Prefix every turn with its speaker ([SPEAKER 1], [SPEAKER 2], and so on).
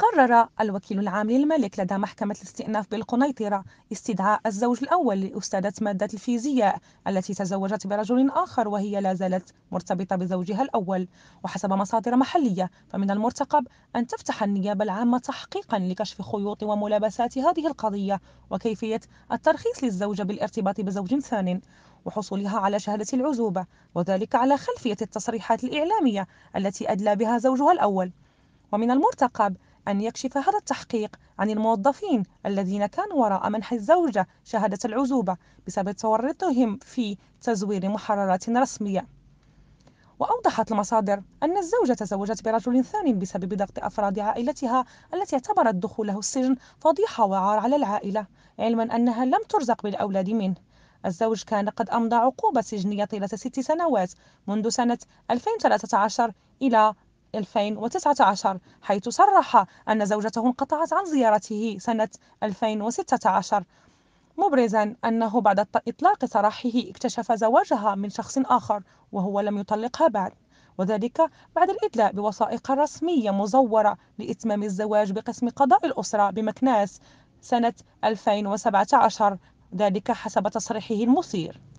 [SPEAKER 1] قرر الوكيل العام للملك لدى محكمة الاستئناف بالقنيطرة استدعاء الزوج الأول لأستاذة مادة الفيزياء التي تزوجت برجل آخر وهي لا زالت مرتبطة بزوجها الأول وحسب مصادر محلية فمن المرتقب أن تفتح النيابة العامة تحقيقا لكشف خيوط وملابسات هذه القضية وكيفية الترخيص للزوجة بالارتباط بزوج ثان وحصولها على شهادة العزوبة وذلك على خلفية التصريحات الإعلامية التي أدلى بها زوجها الأول ومن المرتقب أن يكشف هذا التحقيق عن الموظفين الذين كانوا وراء منح الزوجة شهادة العزوبة بسبب تورطهم في تزوير محررات رسمية وأوضحت المصادر أن الزوجة تزوجت برجل ثان بسبب ضغط أفراد عائلتها التي اعتبرت دخوله السجن فضيحة وعار على العائلة علما أنها لم ترزق بالأولاد منه الزوج كان قد أمضى عقوبة سجنية طيلة ست سنوات منذ سنة 2013 إلى 2019 حيث صرح أن زوجته انقطعت عن زيارته سنة 2016 مبرزا أنه بعد إطلاق سراحه اكتشف زواجها من شخص آخر وهو لم يطلقها بعد وذلك بعد الإدلاء بوثائق رسمية مزورة لإتمام الزواج بقسم قضاء الأسرة بمكناس سنة 2017 ذلك حسب تصريحه المثير